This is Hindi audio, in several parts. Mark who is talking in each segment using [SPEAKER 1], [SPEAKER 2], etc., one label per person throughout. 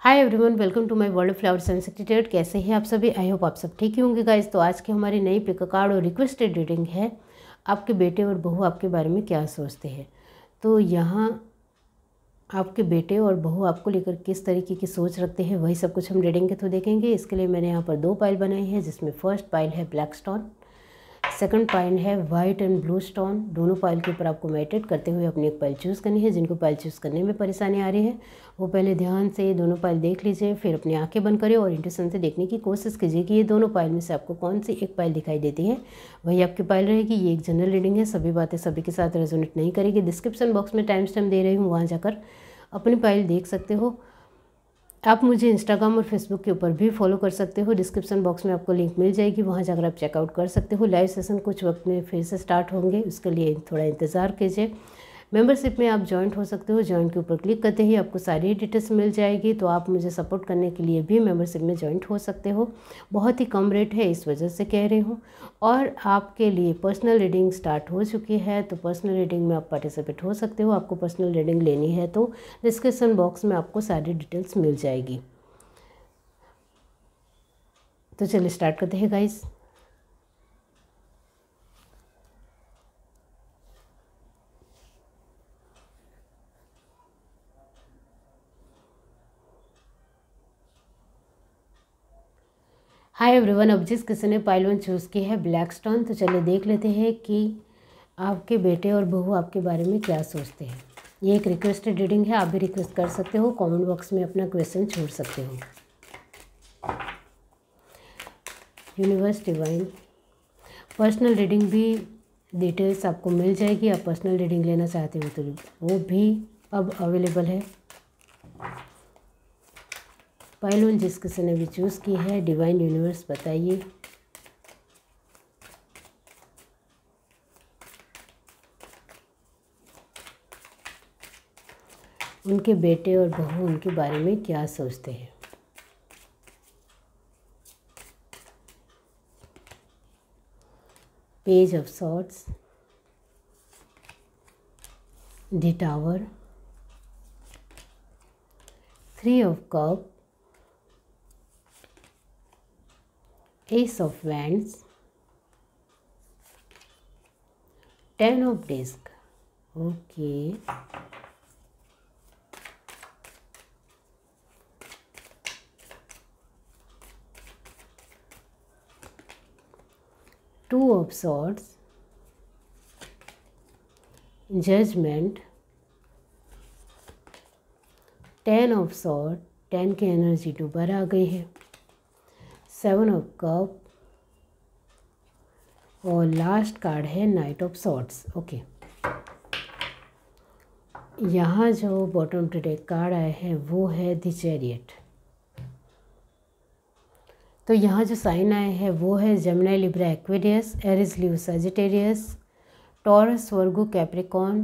[SPEAKER 1] Hi everyone welcome to my world flower and कैसे हैं आप सभी आई होप आप सब ठीक ही होंगे गाइज तो आज की हमारी नई पिक कार्ड और रिक्वेस्टेड रीडिंग है आपके बेटे और बहू आपके बारे में क्या सोचते हैं तो यहाँ आपके बेटे और बहू आपको लेकर किस तरीके की सोच रखते हैं वही सब कुछ हम रीडिंग के थ्रू देखेंगे इसके लिए मैंने यहाँ पर दो पाइल बनाई है जिसमें फर्स्ट पाइल है ब्लैक स्टोन सेकंड पाइल है वाइट एंड ब्लू स्टोन दोनों पाइल के ऊपर आपको मेडिटेट करते हुए अपनी एक पाइल चूज़ करनी है जिनको पाइल चूज़ करने में परेशानी आ रही है वो पहले ध्यान से दोनों पाइल देख लीजिए फिर अपनी आंखें बंद करें और इंटेंशन से देखने की कोशिश कीजिए कि ये दोनों पाइल में से आपको कौन सी एक पाइल दिखाई देती है वही आपकी पाइल रहेगी ये एक जनरल रीडिंग है सभी बातें सभी के साथ रेजोनेट नहीं करेगी डिस्क्रिप्शन बॉक्स में टाइम स्टैम दे रही हूँ वहाँ जाकर अपनी पाइल देख सकते हो आप मुझे इंस्टाग्राम और फेसबुक के ऊपर भी फॉलो कर सकते हो डिस्क्रिप्शन बॉक्स में आपको लिंक मिल जाएगी वहाँ जाकर आप चेकआउट कर सकते हो लाइव सेशन कुछ वक्त में फिर से स्टार्ट होंगे उसके लिए थोड़ा इंतज़ार कीजिए मेंबरशिप में आप ज्वाइंट हो सकते हो ज्वाइंट के ऊपर क्लिक करते ही आपको सारी डिटेल्स मिल जाएगी तो आप मुझे सपोर्ट करने के लिए भी मेंबरशिप में ज्वाइंट हो सकते हो बहुत ही कम रेट है इस वजह से कह रही हूँ और आपके लिए पर्सनल रीडिंग स्टार्ट हो चुकी है तो पर्सनल रीडिंग में आप पार्टिसिपेट हो सकते हो आपको पर्सनल रीडिंग लेनी है तो डिस्क्रिप्सन बॉक्स में आपको सारी डिटेल्स मिल जाएगी तो चलिए स्टार्ट करते हैं गाइज़ हाय एवरीवन अब जिस किसी ने पाइल वन चूज़ की है ब्लैक स्टोन तो चलिए देख लेते हैं कि आपके बेटे और बहू आपके बारे में क्या सोचते हैं ये एक रिक्वेस्टेड रीडिंग है आप भी रिक्वेस्ट कर सकते हो कमेंट बॉक्स में अपना क्वेश्चन छोड़ सकते हो यूनिवर्स डिवाइन पर्सनल रीडिंग भी डिटेल्स आपको मिल जाएगी आप पर्सनल रीडिंग लेना चाहते हो तो वो भी अब अवेलेबल है पाइलोन जिस किसी ने भी चूज़ की है डिवाइन यूनिवर्स बताइए उनके बेटे और बहू उनके बारे में क्या सोचते हैं page of swords the tower three of cups ace of wands ten of disc okay two of swords judgment ten of sword ten की एनर्जी दोबारा आ गई है सेवन ऑफ कप और लास्ट कार्ड है नाइट ऑफ सॉट्स ओके यहाँ जो बॉटम टू कार्ड आया है वो है द चैरियट तो यहाँ जो साइन आए हैं वो है Gemini Libra Aquarius Aries Leo Sagittarius Taurus Virgo Capricorn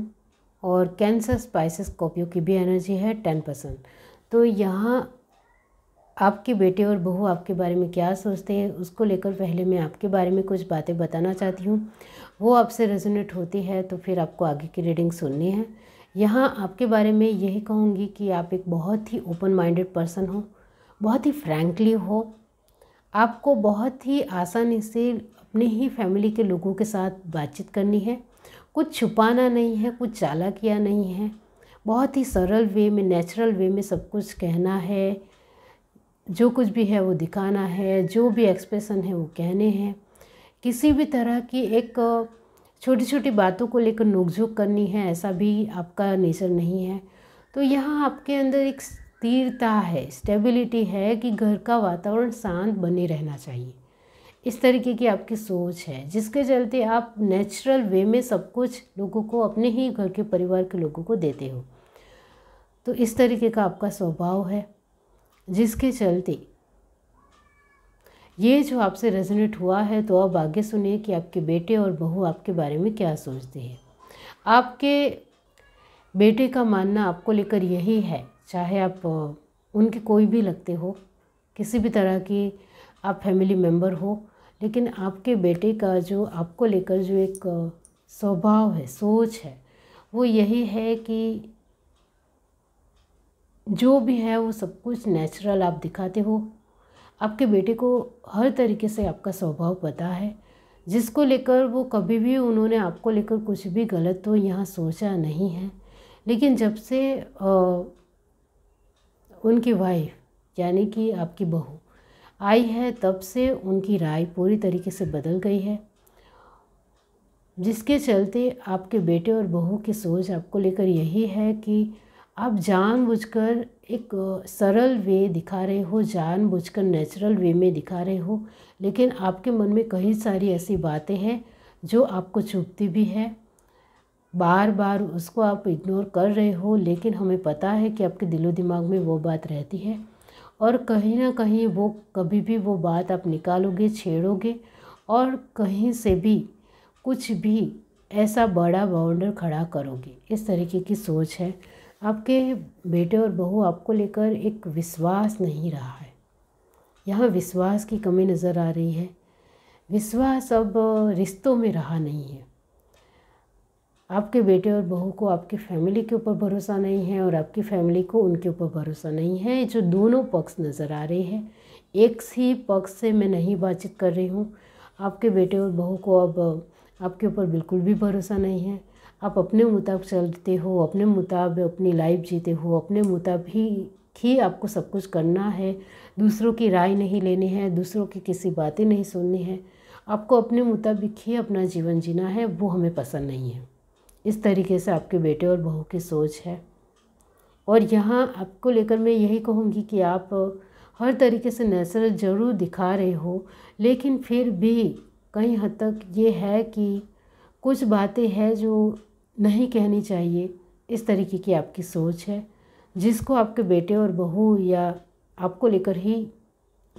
[SPEAKER 1] और कैंसर स्पाइसिस कॉपियो की भी एनर्जी है टेन परसेंट तो यहाँ आपके बेटे और बहू आपके बारे में क्या सोचते हैं उसको लेकर पहले मैं आपके बारे में कुछ बातें बताना चाहती हूँ वो आपसे रेजोनेट होती है तो फिर आपको आगे की रीडिंग सुननी है यहाँ आपके बारे में यही कहूँगी कि आप एक बहुत ही ओपन माइंडेड पर्सन हो बहुत ही फ्रैंकली हो आपको बहुत ही आसानी से अपने ही फैमिली के लोगों के साथ बातचीत करनी है कुछ छुपाना नहीं है कुछ चाला किया नहीं है बहुत ही सरल वे में नेचुरल वे में सब कुछ कहना है जो कुछ भी है वो दिखाना है जो भी एक्सप्रेशन है वो कहने हैं किसी भी तरह की एक छोटी छोटी बातों को लेकर नोकझोंक करनी है ऐसा भी आपका नेचर नहीं है तो यहाँ आपके अंदर एक स्थिरता है स्टेबिलिटी है कि घर का वातावरण शांत बने रहना चाहिए इस तरीके की आपकी सोच है जिसके चलते आप नेचुरल वे में सब कुछ लोगों को अपने ही घर के परिवार के लोगों को देते हो तो इस तरीके का आपका स्वभाव है जिसके चलते ये जो आपसे रेजोनेट हुआ है तो अब आगे सुनिए कि आपके बेटे और बहू आपके बारे में क्या सोचते हैं आपके बेटे का मानना आपको लेकर यही है चाहे आप उनके कोई भी लगते हो किसी भी तरह की आप फैमिली मेम्बर हो लेकिन आपके बेटे का जो आपको लेकर जो एक स्वभाव है सोच है वो यही है कि जो भी है वो सब कुछ नेचुरल आप दिखाते हो आपके बेटे को हर तरीके से आपका स्वभाव पता है जिसको लेकर वो कभी भी उन्होंने आपको लेकर कुछ भी गलत तो यहाँ सोचा नहीं है लेकिन जब से आ, उनकी वाइफ यानी कि आपकी बहू आई है तब से उनकी राय पूरी तरीके से बदल गई है जिसके चलते आपके बेटे और बहू की सोच आपको लेकर यही है कि आप जानबूझकर एक सरल वे दिखा रहे हो जानबूझकर नेचुरल वे में दिखा रहे हो लेकिन आपके मन में कई सारी ऐसी बातें हैं जो आपको छुपती भी है बार बार उसको आप इग्नोर कर रहे हो लेकिन हमें पता है कि आपके दिलो दिमाग में वो बात रहती है और कहीं ना कहीं वो कभी भी वो बात आप निकालोगे छेड़ोगे और कहीं से भी कुछ भी ऐसा बड़ा बाउंडर खड़ा करोगे इस तरीके की सोच है आपके बेटे और बहू आपको लेकर एक विश्वास नहीं रहा है यहाँ विश्वास की कमी नज़र आ रही है विश्वास अब रिश्तों में रहा नहीं है आपके बेटे और बहू को आपकी फैमिली के ऊपर भरोसा नहीं है और आपकी फैमिली को उनके ऊपर भरोसा नहीं है जो दोनों पक्ष नज़र आ रहे हैं एक ही पक्ष से मैं नहीं बातचीत कर रही हूँ आपके बेटे और बहू को अब आपके ऊपर बिल्कुल भी भरोसा नहीं है आप अपने मुताबिक चलते हो अपने मुताबिक अपनी लाइफ जीते हो अपने मुताबिक ही आपको सब कुछ करना है दूसरों की राय नहीं लेनी है दूसरों की किसी बातें नहीं सुननी है आपको अपने मुताबिक ही अपना जीवन जीना है वो हमें पसंद नहीं है इस तरीके से आपके बेटे और बहू की सोच है और यहाँ आपको लेकर मैं यही कहूँगी कि आप हर तरीके से नेचुरल ज़रूर दिखा रहे हो लेकिन फिर भी कहीं हद तक ये है कि कुछ बातें हैं जो नहीं कहनी चाहिए इस तरीके की आपकी सोच है जिसको आपके बेटे और बहू या आपको लेकर ही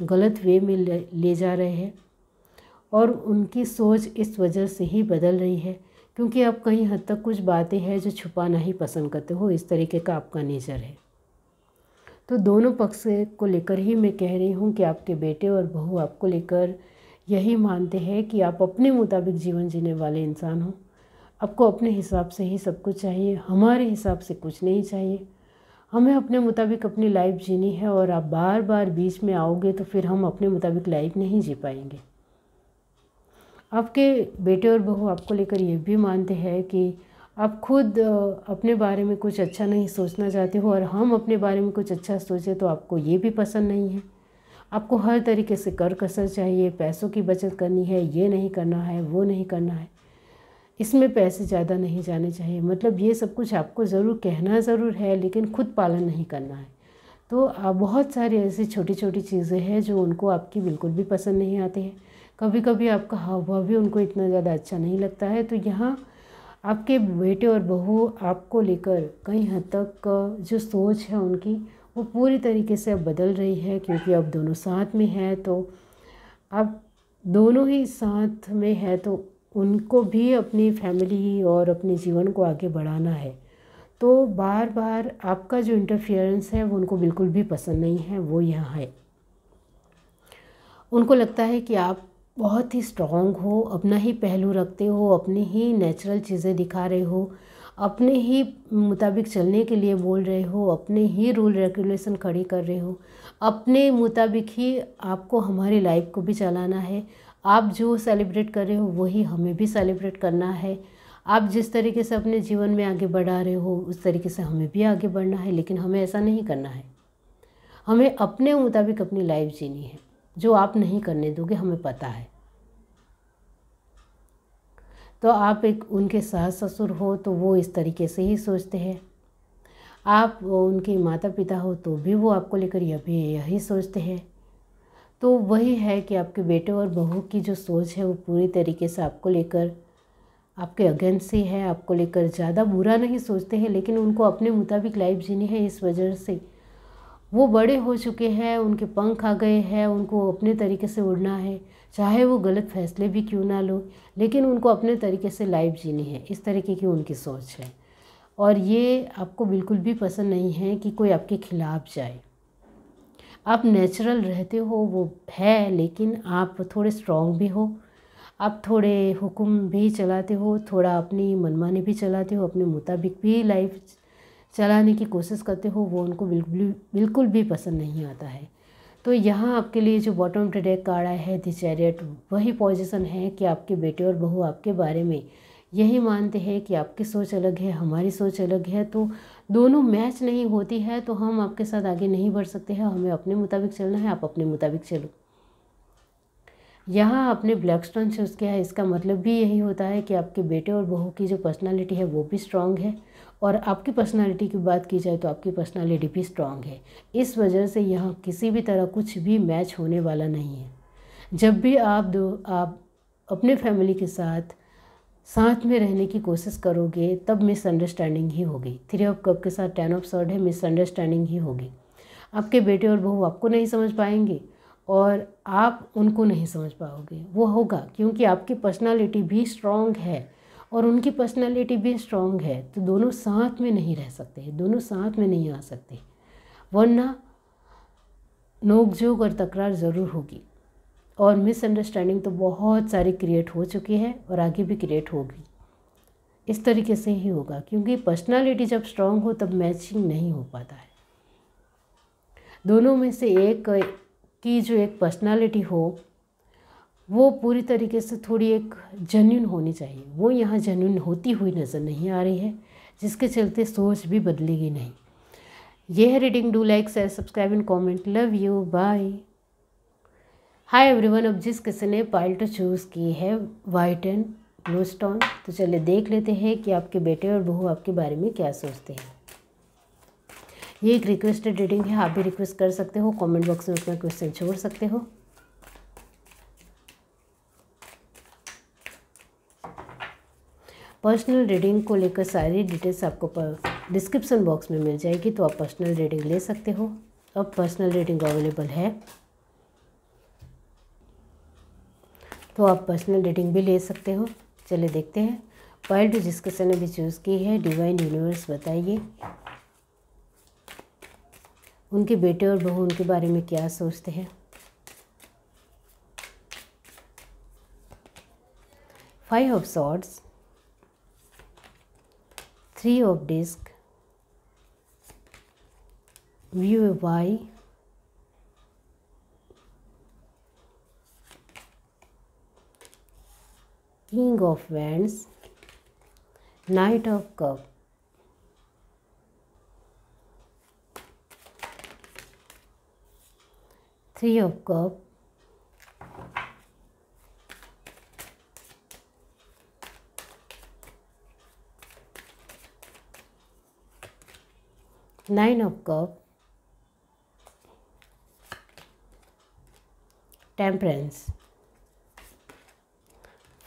[SPEAKER 1] गलत वे में ले जा रहे हैं और उनकी सोच इस वजह से ही बदल रही है क्योंकि आप कहीं हद तक कुछ बातें हैं जो छुपाना ही पसंद करते हो इस तरीके का आपका नेचर है तो दोनों पक्ष को लेकर ही मैं कह रही हूँ कि आपके बेटे और बहू आपको लेकर यही मानते हैं कि आप अपने मुताबिक जीवन जीने वाले इंसान हों आपको अपने हिसाब से ही सब कुछ चाहिए हमारे हिसाब से कुछ नहीं चाहिए हमें अपने मुताबिक अपनी लाइफ जीनी है और आप बार बार बीच में आओगे तो फिर हम अपने मुताबिक लाइफ नहीं जी पाएंगे आपके बेटे और बहू आपको लेकर ये भी मानते हैं कि आप खुद अपने बारे में कुछ अच्छा नहीं सोचना चाहते हो और हम अपने बारे में कुछ अच्छा सोचें तो आपको ये भी पसंद नहीं है आपको हर तरीके से कर कसर चाहिए पैसों की बचत करनी है ये नहीं करना है वो नहीं करना है इसमें पैसे ज़्यादा नहीं जाने चाहिए मतलब ये सब कुछ आपको ज़रूर कहना ज़रूर है लेकिन खुद पालन नहीं करना है तो बहुत सारी ऐसी छोटी छोटी चीज़ें हैं जो उनको आपकी बिल्कुल भी पसंद नहीं आती है कभी कभी आपका हाव भाव भी उनको इतना ज़्यादा अच्छा नहीं लगता है तो यहाँ आपके बेटे और बहू आपको लेकर कई हद तक जो सोच है उनकी वो पूरी तरीके से अब बदल रही है क्योंकि अब दोनों साथ में हैं तो आप दोनों ही साथ में है तो उनको भी अपनी फैमिली और अपने जीवन को आगे बढ़ाना है तो बार बार आपका जो इंटरफियरेंस है वो उनको बिल्कुल भी पसंद नहीं है वो यहाँ है उनको लगता है कि आप बहुत ही स्ट्रांग हो अपना ही पहलू रखते हो अपनी ही नेचुरल चीज़ें दिखा रहे हो अपने ही मुताबिक चलने के लिए बोल रहे हो अपने ही रूल रेगुलेशन खड़ी कर रहे हो अपने मुताबिक ही आपको हमारी लाइफ को भी चलाना है आप जो सेलिब्रेट कर रहे हो वही हमें भी सेलिब्रेट करना है आप जिस तरीके से अपने जीवन में आगे बढ़ा रहे हो उस तरीके से हमें भी आगे बढ़ना है लेकिन हमें ऐसा नहीं करना है हमें अपने मुताबिक अपनी लाइफ जीनी है जो आप नहीं करने दोगे हमें पता है तो आप एक उनके सास ससुर हो तो वो इस तरीके से ही सोचते हैं आप उनके माता पिता हो तो भी वो आपको लेकर यह भी यही सोचते हैं तो वही है कि आपके बेटे और बहू की जो सोच है वो पूरी तरीके से आपको लेकर आपके अगेंस्ट ही है आपको लेकर ज़्यादा बुरा नहीं सोचते हैं लेकिन उनको अपने मुताबिक लाइफ जीनी है इस वजह से वो बड़े हो चुके हैं उनके पंख आ गए हैं उनको अपने तरीके से उड़ना है चाहे वो गलत फैसले भी क्यों ना लो लेकिन उनको अपने तरीके से लाइफ जीनी है इस तरीके की उनकी सोच है और ये आपको बिल्कुल भी पसंद नहीं है कि कोई आपके खिलाफ जाए आप नेचुरल रहते हो वो है लेकिन आप थोड़े स्ट्रॉन्ग भी हो आप थोड़े हुक्म भी चलाते हो थोड़ा अपनी मनमानी भी चलाते हो अपने मुताबिक भी लाइफ चलाने की कोशिश करते हो वो उनको बिल्कुल बिल्कुल भी पसंद नहीं आता है तो यहाँ आपके लिए जो बॉटम टेडेक कार्ड आया है दिचैरियट वही पोजिशन है कि आपके बेटे और बहू आपके बारे में यही मानते हैं कि आपकी सोच अलग है हमारी सोच अलग है तो दोनों मैच नहीं होती है तो हम आपके साथ आगे नहीं बढ़ सकते हैं हमें अपने मुताबिक चलना है आप अपने मुताबिक चलो यहाँ आपने ब्लैक स्टोन चूज़ किया है इसका मतलब भी यही होता है कि आपके बेटे और बहू की जो पर्सनालिटी है वो भी स्ट्रांग है और आपकी पर्सनालिटी की बात की जाए तो आपकी पर्सनालिटी भी स्ट्रांग है इस वजह से यहाँ किसी भी तरह कुछ भी मैच होने वाला नहीं है जब भी आप दो आप अपने फैमिली के साथ साथ में रहने की कोशिश करोगे तब मिसअंडरस्टैंडिंग ही होगी थ्री ऑफ कप के साथ टेन ऑफ सर्ड है मिसअंडरस्टैंडिंग ही होगी आपके बेटे और बहू आपको नहीं समझ पाएंगे और आप उनको नहीं समझ पाओगे वो होगा क्योंकि आपकी पर्सनालिटी भी स्ट्रॉन्ग है और उनकी पर्सनालिटी भी स्ट्रांग है तो दोनों साथ में नहीं रह सकते दोनों साथ में नहीं आ सकते वरना नोकझोंक और तकरार ज़रूर होगी और मिसअंडरस्टैंडिंग तो बहुत सारी क्रिएट हो चुकी है और आगे भी क्रिएट होगी इस तरीके से ही होगा क्योंकि पर्सनालिटी जब स्ट्रांग हो तब मैचिंग नहीं हो पाता है दोनों में से एक की जो एक पर्सनालिटी हो वो पूरी तरीके से थोड़ी एक जेन्यून होनी चाहिए वो यहाँ जेन्यून होती हुई नज़र नहीं आ रही है जिसके चलते सोच भी बदलेगी नहीं यह reading do like share subscribe and comment love you bye hi everyone अब जिस किसी ने पाइल्ट चूज़ की है वाइट एंड ब्लू स्टोन तो चलिए देख लेते हैं कि आपके बेटे और बहू आपके बारे में क्या सोचते हैं ये एक रिक्वेस्टेड रीडिंग है आप भी रिक्वेस्ट कर सकते हो कमेंट बॉक्स में अपना क्वेश्चन छोड़ सकते हो पर्सनल रीडिंग को लेकर सारी डिटेल्स आपको डिस्क्रिप्शन बॉक्स में मिल जाएगी तो आप पर्सनल रीडिंग ले सकते हो अब पर्सनल रीडिंग अवेलेबल है तो आप पर्सनल डेटिंग भी ले सकते हो चले देखते हैं पॉइंट डिस्कशन अभी चूज़ की है डिवाइन यूनिवर्स बताइए उनके बेटे और बहू उनके बारे में क्या सोचते हैं five of swords three of disks view वाई King of Wands, Knight of Cups. Three of Cups, Nine of Cups, Temperance.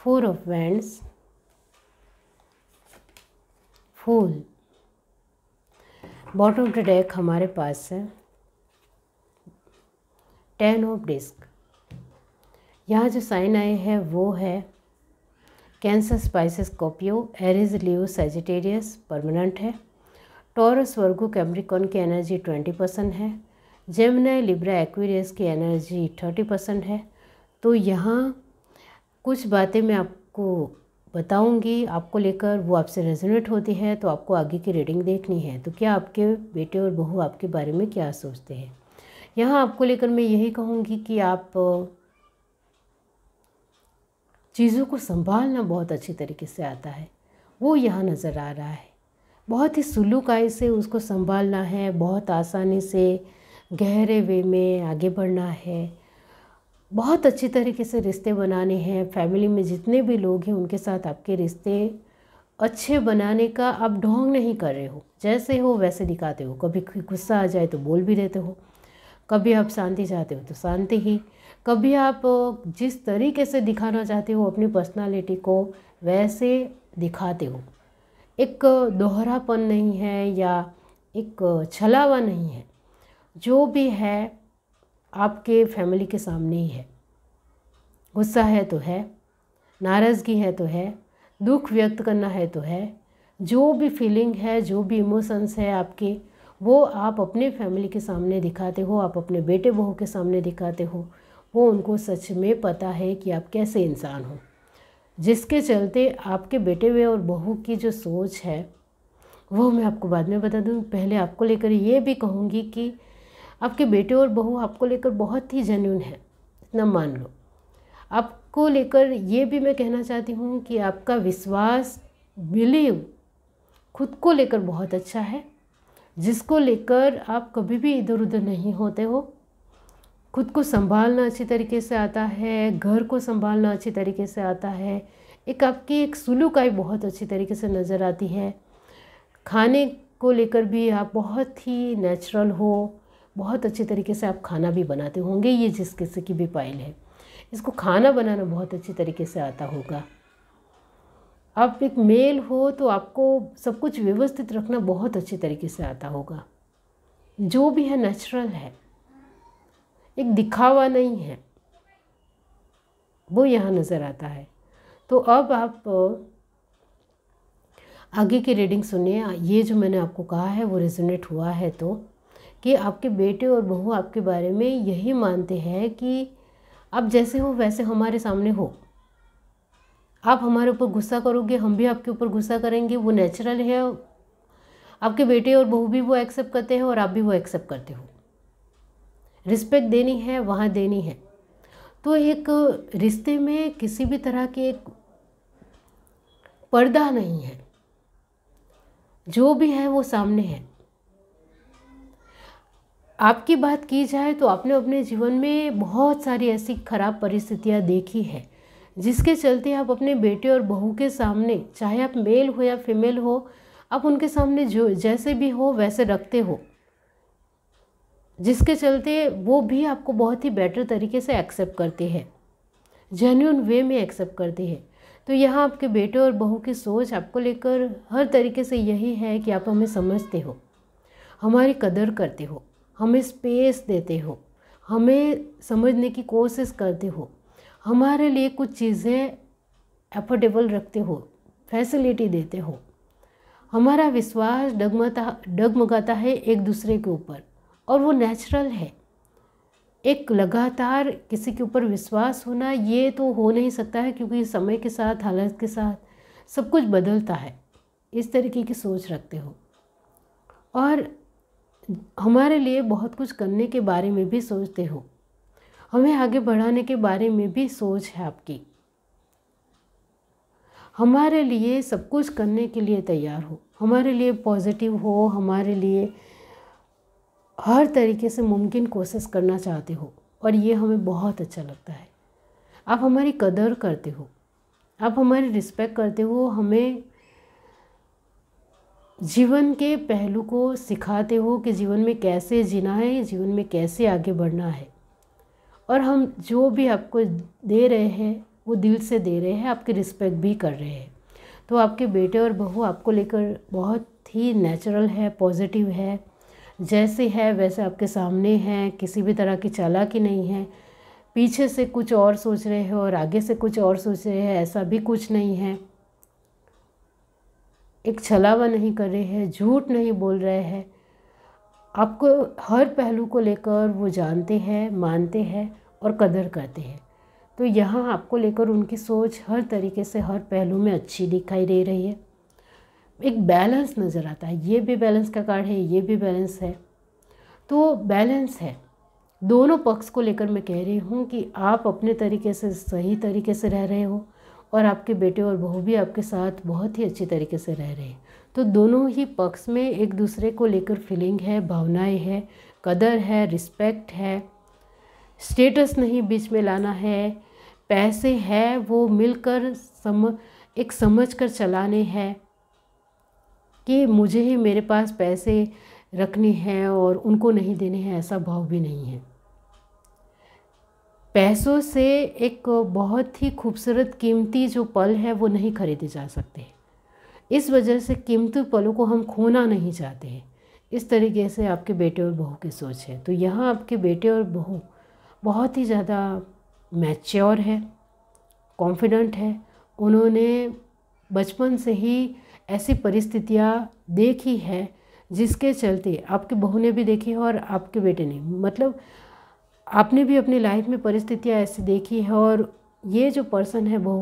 [SPEAKER 1] Four of wands fool bottom of the deck हमारे पास है टेन ऑफ डिस्क यहाँ जो साइन आए हैं वो है Cancer Pisces Scorpio Aries Leo Sagittarius permanent है टॉरस वर्गो कैमरिकॉन की एनर्जी ट्वेंटी परसेंट है जेमना लिब्रा एक्वेरियस की एनर्जी थर्टी परसेंट है तो यहाँ कुछ बातें मैं आपको बताऊंगी आपको लेकर वो आपसे रेजोनेट होती है तो आपको आगे की रीडिंग देखनी है तो क्या आपके बेटे और बहू आपके बारे में क्या सोचते हैं यहाँ आपको लेकर मैं यही कहूँगी कि आप चीज़ों को संभालना बहुत अच्छी तरीके से आता है वो यहाँ नज़र आ रहा है बहुत ही सुलूकाई से उसको संभालना है बहुत आसानी से गहरे वे में आगे बढ़ना है बहुत अच्छी तरीके से रिश्ते बनाने हैं फैमिली में जितने भी लोग हैं उनके साथ आपके रिश्ते अच्छे बनाने का आप ढोंग नहीं कर रहे हो जैसे हो वैसे दिखाते हो कभी गुस्सा आ जाए तो बोल भी देते हो कभी आप शांति चाहते हो तो शांति ही कभी आप जिस तरीके से दिखाना चाहते हो अपनी पर्सनालिटी को वैसे दिखाते हो एक दोहरापन नहीं है या एक छलावा नहीं है जो भी है आपके फैमिली के सामने ही है गुस्सा है तो है नाराज़गी है तो है दुख व्यक्त करना है तो है जो भी फीलिंग है जो भी इमोशंस है आपके वो आप अपने फैमिली के सामने दिखाते हो आप अपने बेटे बहू के सामने दिखाते हो वो उनको सच में पता है कि आप कैसे इंसान हो जिसके चलते आपके बेटे हुए और बहू की जो सोच है वो मैं आपको बाद में बता दूँ पहले आपको लेकर ये भी कहूँगी कि आपके बेटे और बहू आपको लेकर बहुत ही जेन्यून है इतना मान लो आपको लेकर ये भी मैं कहना चाहती हूँ कि आपका विश्वास बिलीव खुद को लेकर बहुत अच्छा है जिसको लेकर आप कभी भी इधर उधर नहीं होते हो खुद को संभालना अच्छी तरीके से आता है घर को संभालना अच्छी तरीके से आता है एक आपकी एक सुलूकाई बहुत अच्छी तरीके से नज़र आती है खाने को लेकर भी आप बहुत ही नेचुरल हो बहुत अच्छे तरीके से आप खाना भी बनाते होंगे ये जिस किसी की भी पाइल है इसको खाना बनाना बहुत अच्छे तरीके से आता होगा आप एक मेल हो तो आपको सब कुछ व्यवस्थित रखना बहुत अच्छे तरीके से आता होगा जो भी है नेचुरल है एक दिखावा नहीं है वो यहाँ नज़र आता है तो अब आप आगे की रीडिंग सुनिए ये जो मैंने आपको कहा है वो रेजोनेट हुआ है तो कि आपके बेटे और बहू आपके बारे में यही मानते हैं कि आप जैसे हो वैसे हमारे सामने हो आप हमारे ऊपर गुस्सा करोगे हम भी आपके ऊपर गुस्सा करेंगे वो नेचुरल है आपके बेटे और बहू भी वो एक्सेप्ट करते हैं और आप भी वो एक्सेप्ट करते हो रिस्पेक्ट देनी है वहाँ देनी है तो एक रिश्ते में किसी भी तरह के एक पर्दा नहीं है जो भी है वो सामने है आपकी बात की जाए तो आपने अपने जीवन में बहुत सारी ऐसी खराब परिस्थितियाँ देखी है जिसके चलते आप अपने बेटे और बहू के सामने चाहे आप मेल हो या फीमेल हो आप उनके सामने जो जैसे भी हो वैसे रखते हो जिसके चलते वो भी आपको बहुत ही बेटर तरीके से एक्सेप्ट करते हैं जेन्यून वे में एक्सेप्ट करते हैं तो यहाँ आपके बेटे और बहू की सोच आपको लेकर हर तरीके से यही है कि आप हमें समझते हो हमारी कदर करते हो हमें स्पेस देते हो हमें समझने की कोशिश करते हो हमारे लिए कुछ चीज़ें एफोर्डेबल रखते हो फैसिलिटी देते हो हमारा विश्वास डगमता डगमगाता है एक दूसरे के ऊपर और वो नेचुरल है एक लगातार किसी के ऊपर विश्वास होना ये तो हो नहीं सकता है क्योंकि समय के साथ हालत के साथ सब कुछ बदलता है इस तरीके की सोच रखते हो और हमारे लिए बहुत कुछ करने के बारे में भी सोचते हो हमें आगे बढ़ाने के बारे में भी सोच है आपकी हमारे लिए सब कुछ करने के लिए तैयार हो हमारे लिए पॉजिटिव हो हमारे लिए हर तरीके से मुमकिन कोशिश करना चाहते हो और ये हमें बहुत अच्छा लगता है आप हमारी कदर करते हो आप हमारी रिस्पेक्ट करते हो हमें जीवन के पहलू को सिखाते हो कि जीवन में कैसे जीना है जीवन में कैसे आगे बढ़ना है और हम जो भी आपको दे रहे हैं वो दिल से दे रहे हैं आपके रिस्पेक्ट भी कर रहे हैं तो आपके बेटे और बहू आपको लेकर बहुत ही नेचुरल है पॉजिटिव है जैसे है वैसे आपके सामने हैं किसी भी तरह की चालाकी नहीं है पीछे से कुछ और सोच रहे हैं और आगे से कुछ और सोच रहे हैं ऐसा भी कुछ नहीं है एक छलावा नहीं कर रहे हैं झूठ नहीं बोल रहे हैं आपको हर पहलू को लेकर वो जानते हैं मानते हैं और कदर करते हैं तो यहाँ आपको लेकर उनकी सोच हर तरीके से हर पहलू में अच्छी दिखाई दे रही है एक बैलेंस नज़र आता है ये भी बैलेंस का कार्ड है ये भी बैलेंस है तो बैलेंस है दोनों पक्ष को लेकर मैं कह रही हूँ कि आप अपने तरीके से सही तरीके से रह रहे हो और आपके बेटे और बहू भी आपके साथ बहुत ही अच्छी तरीके से रह रहे हैं तो दोनों ही पक्ष में एक दूसरे को लेकर फीलिंग है भावनाएं है कदर है रिस्पेक्ट है स्टेटस नहीं बीच में लाना है पैसे है वो मिलकर सम एक समझ कर चलाने हैं कि मुझे ही मेरे पास पैसे रखने हैं और उनको नहीं देने हैं ऐसा भाव भी नहीं है पैसों से एक बहुत ही खूबसूरत कीमती जो पल है वो नहीं खरीदे जा सकते इस वजह से कीमती पलों को हम खोना नहीं चाहते हैं इस तरीके से आपके बेटे और बहू की सोच है तो यहाँ आपके बेटे और बहू बहुत ही ज़्यादा मैच्योर है कॉन्फिडेंट है उन्होंने बचपन से ही ऐसी परिस्थितियाँ देखी है जिसके चलते आपके बहू ने भी देखी है और आपके बेटे ने मतलब आपने भी अपनी लाइफ में परिस्थितियाँ ऐसी देखी है और ये जो पर्सन है वो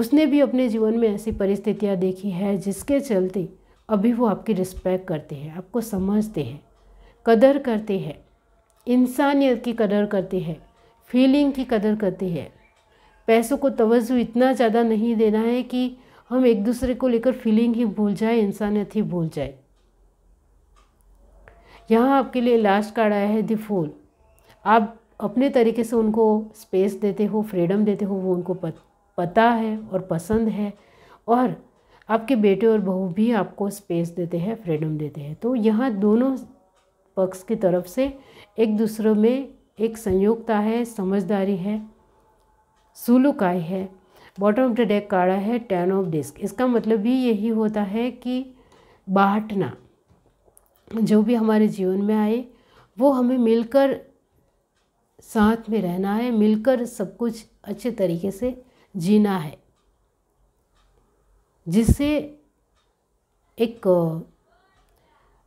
[SPEAKER 1] उसने भी अपने जीवन में ऐसी परिस्थितियाँ देखी है जिसके चलते अभी वो आपकी रिस्पेक्ट करते हैं आपको समझते हैं कदर करते हैं इंसानियत की कदर करते हैं फीलिंग की कदर करते हैं पैसों को तवज्जो इतना ज़्यादा नहीं देना है कि हम एक दूसरे को लेकर फीलिंग ही भूल जाए इंसानियत ही भूल जाए यहाँ आपके लिए लास्ट कार्ड आया है द फूल आप अपने तरीके से उनको स्पेस देते हो फ्रीडम देते हो वो उनको पता है और पसंद है और आपके बेटे और बहू भी आपको स्पेस देते हैं फ्रीडम देते हैं तो यहाँ दोनों पक्ष की तरफ से एक दूसरे में एक संयोगता है समझदारी है आई है बॉटम ऑफ द डेक काड़ा है टेन ऑफ डिस्क इसका मतलब भी यही होता है कि बांटना जो भी हमारे जीवन में आए वो हमें मिलकर साथ में रहना है मिलकर सब कुछ अच्छे तरीके से जीना है जिससे एक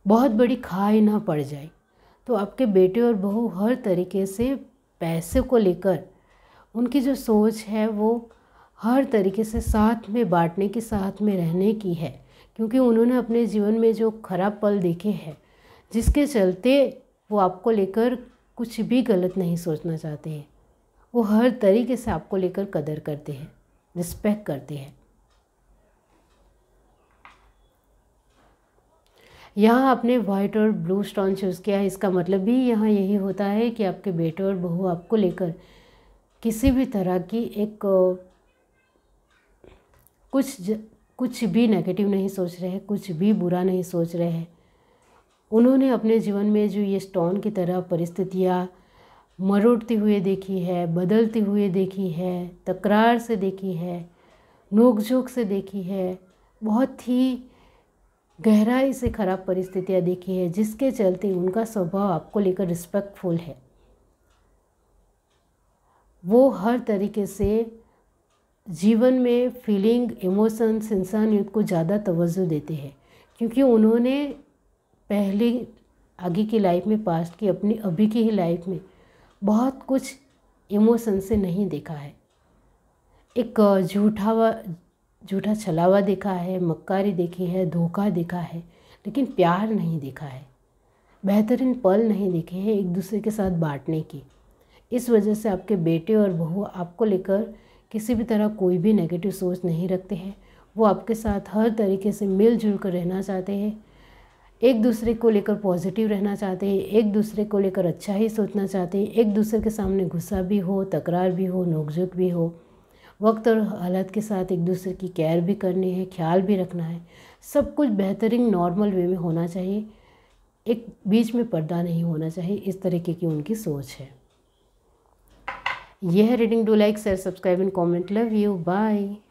[SPEAKER 1] बहुत बड़ी खाई ना पड़ जाए तो आपके बेटे और बहू हर तरीके से पैसे को लेकर उनकी जो सोच है वो हर तरीके से साथ में बांटने की साथ में रहने की है क्योंकि उन्होंने अपने जीवन में जो खराब पल देखे हैं जिसके चलते वो आपको लेकर कुछ भी गलत नहीं सोचना चाहते हैं वो हर तरीके से आपको लेकर कदर करते हैं रिस्पेक्ट करते हैं यहाँ आपने वाइट और ब्लू स्टोन चूज़ किया है इसका मतलब भी यहाँ यही होता है कि आपके बेटे और बहू आपको लेकर किसी भी तरह की एक कुछ ज, कुछ भी नेगेटिव नहीं सोच रहे कुछ भी बुरा नहीं सोच रहे हैं उन्होंने अपने जीवन में जो ये स्टोन की तरह परिस्थितियाँ मरोड़ती हुए देखी है बदलती हुए देखी है तकरार से देखी है नोकझोंक से देखी है बहुत ही गहराई से ख़राब परिस्थितियाँ देखी है जिसके चलते उनका स्वभाव आपको लेकर रिस्पेक्टफुल है वो हर तरीके से जीवन में फीलिंग इमोशंस इंसानियत को ज़्यादा तवज्जो देते हैं क्योंकि उन्होंने पहले आगे की लाइफ में पास्ट की अपनी अभी की ही लाइफ में बहुत कुछ इमोशन से नहीं देखा है एक झूठा व झूठा छलावा देखा है मक्कारी देखी है धोखा देखा है लेकिन प्यार नहीं देखा है बेहतरीन पल नहीं देखे हैं एक दूसरे के साथ बांटने की इस वजह से आपके बेटे और बहू आपको लेकर किसी भी तरह कोई भी नेगेटिव सोच नहीं रखते हैं वो आपके साथ हर तरीके से मिलजुल कर रहना चाहते हैं एक दूसरे को लेकर पॉजिटिव रहना चाहते हैं एक दूसरे को लेकर अच्छा ही सोचना चाहते हैं एक दूसरे के सामने गुस्सा भी हो तकरार भी हो नोकझोंक भी हो वक्त और हालत के साथ एक दूसरे की केयर भी करनी है ख्याल भी रखना है सब कुछ बेहतरीन नॉर्मल वे में होना चाहिए एक बीच में पर्दा नहीं होना चाहिए इस तरीके की उनकी सोच है यह reading do like share subscribe and comment love you bye